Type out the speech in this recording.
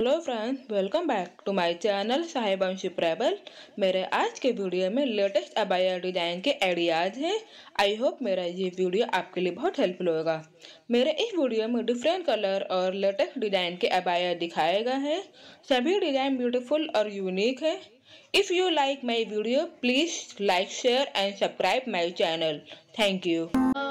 hello friends welcome back to my channel साहेबंशी प्रैबल मेरे आज के वीडियो में लेटेस्ट अबाया डिजाइन के आइडियाज हैं आई होप मेरा ये वीडियो आपके लिए बहुत हेल्पफुल होगा मेरे इस वीडियो में डिफरेंट कलर और लेटेस्ट डिजाइन के अबाया दिखाए गए हैं सभी डिजाइन ब्यूटीफुल और यूनिक है if you like my video please like share and subscribe my channel thank you